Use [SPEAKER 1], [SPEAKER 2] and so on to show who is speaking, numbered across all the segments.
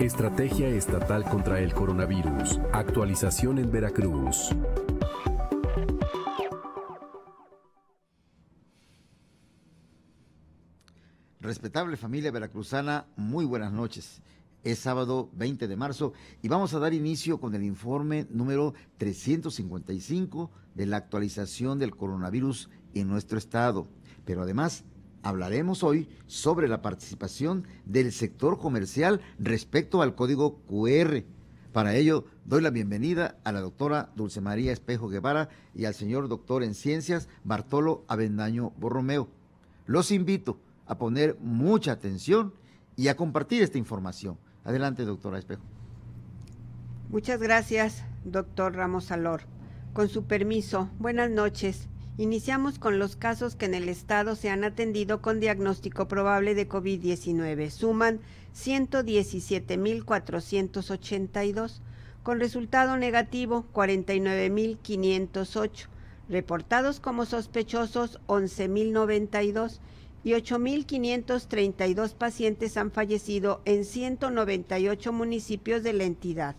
[SPEAKER 1] Estrategia Estatal contra el Coronavirus. Actualización en Veracruz. Respetable familia veracruzana, muy buenas noches. Es sábado 20 de marzo y vamos a dar inicio con el informe número 355 de la actualización del coronavirus en nuestro estado. Pero además, hablaremos hoy sobre la participación del sector comercial respecto al código QR. Para ello, doy la bienvenida a la doctora Dulce María Espejo Guevara y al señor doctor en ciencias Bartolo Avendaño Borromeo. Los invito a poner mucha atención y a compartir esta información. Adelante, doctora Espejo.
[SPEAKER 2] Muchas gracias, doctor Ramos Alor. Con su permiso, buenas noches. Iniciamos con los casos que en el estado se han atendido con diagnóstico probable de COVID-19. Suman 117.482, con resultado negativo 49.508, reportados como sospechosos 11.092 y 8.532 pacientes han fallecido en 198 municipios de la entidad.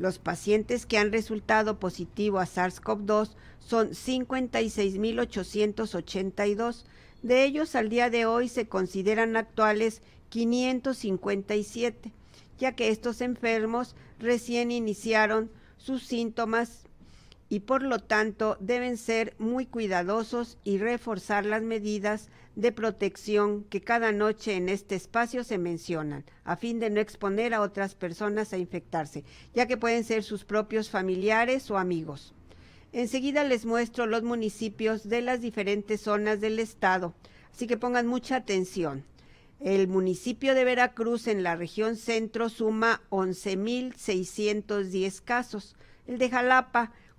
[SPEAKER 2] Los pacientes que han resultado positivo a SARS-CoV-2 son 56.882. De ellos, al día de hoy se consideran actuales 557, ya que estos enfermos recién iniciaron sus síntomas y por lo tanto deben ser muy cuidadosos y reforzar las medidas de protección que cada noche en este espacio se mencionan, a fin de no exponer a otras personas a infectarse, ya que pueden ser sus propios familiares o amigos. Enseguida les muestro los municipios de las diferentes zonas del estado, así que pongan mucha atención. El municipio de Veracruz en la región centro suma 11.610 casos, el de Jalapa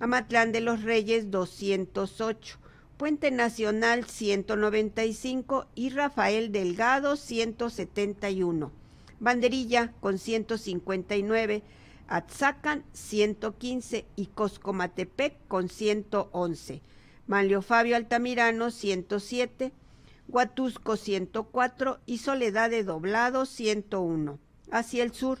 [SPEAKER 2] Amatlán de los Reyes 208, Puente Nacional 195 y Rafael Delgado 171, Banderilla con 159, Atzacan 115 y Coscomatepec con 111, Manlio Fabio Altamirano 107, Huatusco 104 y Soledad de Doblado 101. Hacia el sur,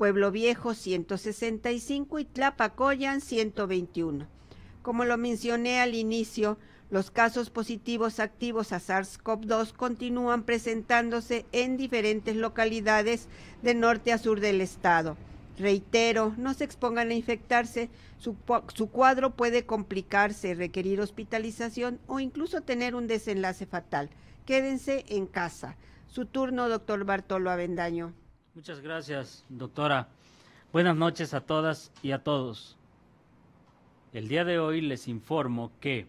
[SPEAKER 2] Pueblo Viejo 165 y Tlapacoyan 121. Como lo mencioné al inicio, los casos positivos activos a SARS-CoV-2 continúan presentándose en diferentes localidades de norte a sur del estado. Reitero, no se expongan a infectarse, su, cuadro puede complicarse, requerir hospitalización o incluso tener un desenlace fatal. Quédense en casa. Su turno, doctor Bartolo Avendaño.
[SPEAKER 3] Muchas gracias, doctora. Buenas noches a todas y a todos. El día de hoy les informo que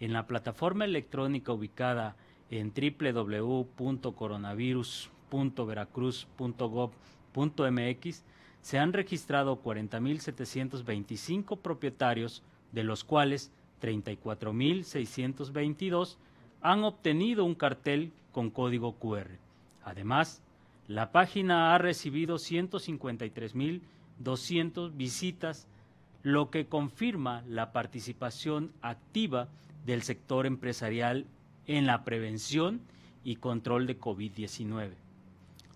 [SPEAKER 3] en la plataforma electrónica ubicada en www.coronavirus.veracruz.gov.mx se han registrado 40.725 propietarios, de los cuales 34.622 han obtenido un cartel con código QR. Además, la página ha recibido 153.200 visitas, lo que confirma la participación activa del sector empresarial en la prevención y control de COVID-19.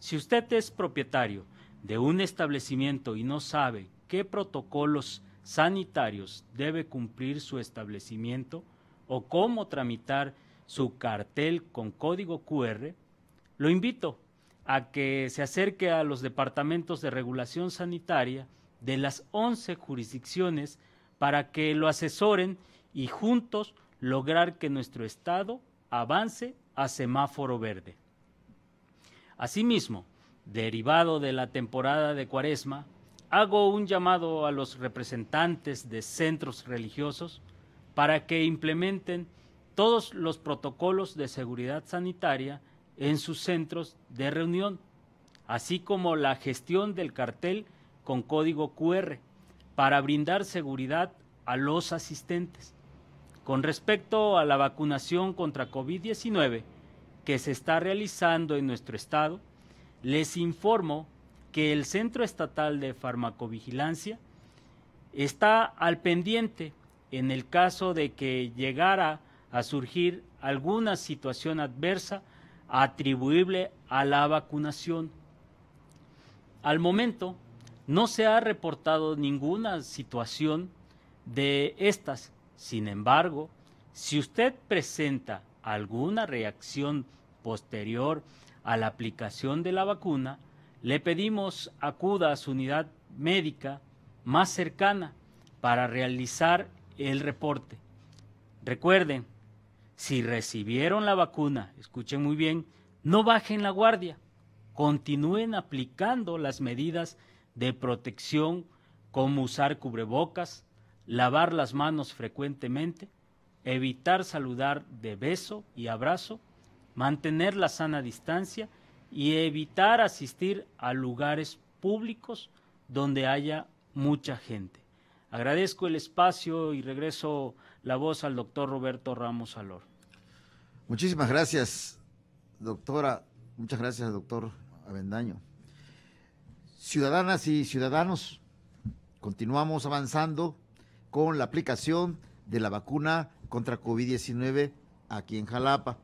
[SPEAKER 3] Si usted es propietario de un establecimiento y no sabe qué protocolos sanitarios debe cumplir su establecimiento o cómo tramitar su cartel con código QR, lo invito a que se acerque a los departamentos de regulación sanitaria de las 11 jurisdicciones para que lo asesoren y juntos lograr que nuestro Estado avance a semáforo verde. Asimismo, derivado de la temporada de Cuaresma, hago un llamado a los representantes de centros religiosos para que implementen todos los protocolos de seguridad sanitaria en sus centros de reunión, así como la gestión del cartel con código QR para brindar seguridad a los asistentes. Con respecto a la vacunación contra COVID-19 que se está realizando en nuestro estado, les informo que el Centro Estatal de Farmacovigilancia está al pendiente en el caso de que llegara a surgir alguna situación adversa atribuible a la vacunación. Al momento, no se ha reportado ninguna situación de estas. Sin embargo, si usted presenta alguna reacción posterior a la aplicación de la vacuna, le pedimos acuda a su unidad médica más cercana para realizar el reporte. Recuerden, si recibieron la vacuna, escuchen muy bien, no bajen la guardia, continúen aplicando las medidas de protección como usar cubrebocas, lavar las manos frecuentemente, evitar saludar de beso y abrazo, mantener la sana distancia y evitar asistir a lugares públicos donde haya mucha gente. Agradezco el espacio y regreso la voz al doctor Roberto Ramos Alor.
[SPEAKER 1] Muchísimas gracias, doctora. Muchas gracias, doctor Avendaño. Ciudadanas y ciudadanos, continuamos avanzando con la aplicación de la vacuna contra COVID-19 aquí en Jalapa.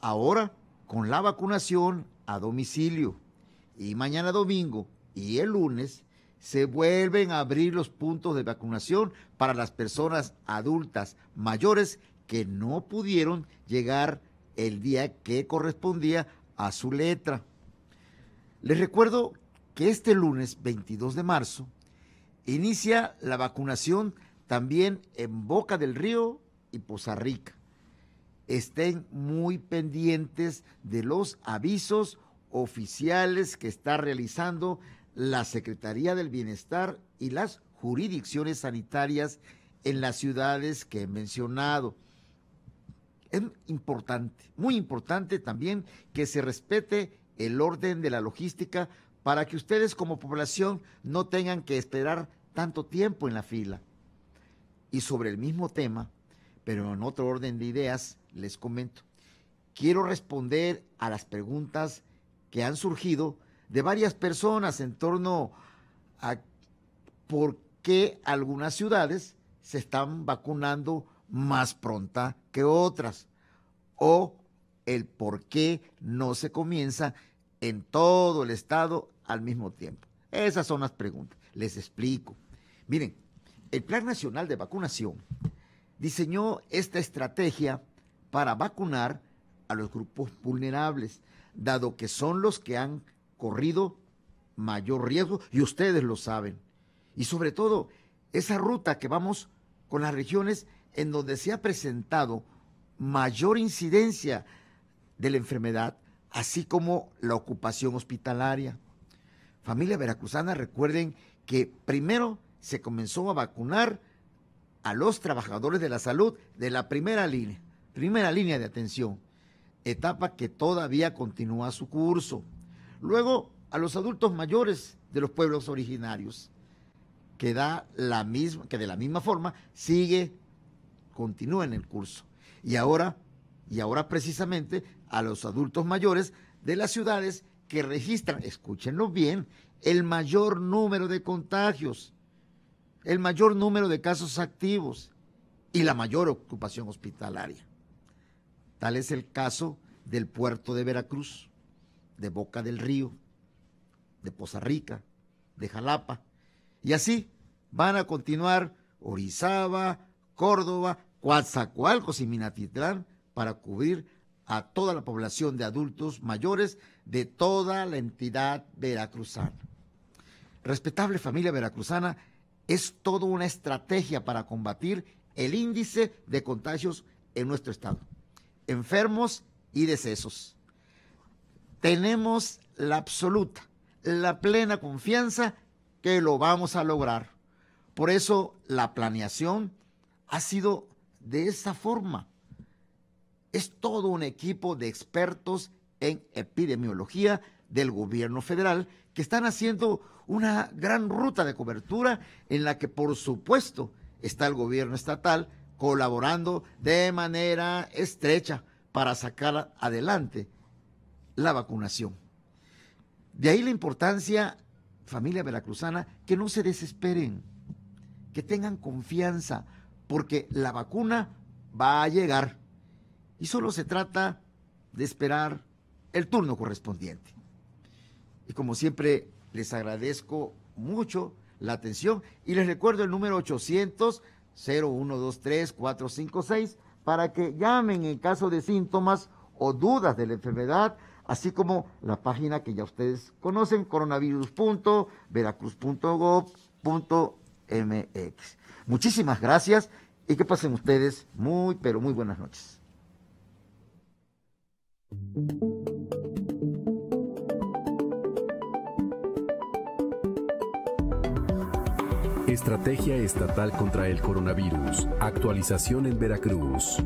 [SPEAKER 1] Ahora con la vacunación a domicilio. Y mañana domingo y el lunes se vuelven a abrir los puntos de vacunación para las personas adultas mayores que no pudieron llegar el día que correspondía a su letra. Les recuerdo que este lunes 22 de marzo inicia la vacunación también en Boca del Río y Poza Rica. Estén muy pendientes de los avisos oficiales que está realizando la Secretaría del Bienestar y las jurisdicciones sanitarias en las ciudades que he mencionado. Es importante, muy importante también que se respete el orden de la logística para que ustedes como población no tengan que esperar tanto tiempo en la fila. Y sobre el mismo tema, pero en otro orden de ideas, les comento. Quiero responder a las preguntas que han surgido de varias personas en torno a por qué algunas ciudades se están vacunando más pronta que otras o el por qué no se comienza en todo el estado al mismo tiempo. Esas son las preguntas. Les explico. Miren, el Plan Nacional de Vacunación diseñó esta estrategia para vacunar a los grupos vulnerables, dado que son los que han corrido, mayor riesgo, y ustedes lo saben. Y sobre todo, esa ruta que vamos con las regiones en donde se ha presentado mayor incidencia de la enfermedad, así como la ocupación hospitalaria. Familia veracruzana, recuerden que primero se comenzó a vacunar a los trabajadores de la salud de la primera línea, primera línea de atención, etapa que todavía continúa su curso. Luego, a los adultos mayores de los pueblos originarios, que, da la misma, que de la misma forma sigue, continúa en el curso. Y ahora, y ahora precisamente a los adultos mayores de las ciudades que registran, escúchenlo bien, el mayor número de contagios, el mayor número de casos activos y la mayor ocupación hospitalaria. Tal es el caso del puerto de Veracruz, de Boca del Río, de Poza Rica, de Jalapa. Y así van a continuar Orizaba, Córdoba, Coatzacoalcos y Minatitlán para cubrir a toda la población de adultos mayores de toda la entidad veracruzana. Respetable familia veracruzana, es toda una estrategia para combatir el índice de contagios en nuestro estado, enfermos y decesos tenemos la absoluta, la plena confianza que lo vamos a lograr. Por eso la planeación ha sido de esa forma. Es todo un equipo de expertos en epidemiología del gobierno federal que están haciendo una gran ruta de cobertura en la que por supuesto está el gobierno estatal colaborando de manera estrecha para sacar adelante la vacunación. De ahí la importancia, familia veracruzana, que no se desesperen, que tengan confianza, porque la vacuna va a llegar y solo se trata de esperar el turno correspondiente. Y como siempre, les agradezco mucho la atención y les recuerdo el número 800 0123 456 para que llamen en caso de síntomas o dudas de la enfermedad así como la página que ya ustedes conocen, coronavirus.veracruz.gov.mx. Muchísimas gracias y que pasen ustedes muy, pero muy buenas noches. Estrategia Estatal contra el Coronavirus. Actualización en Veracruz.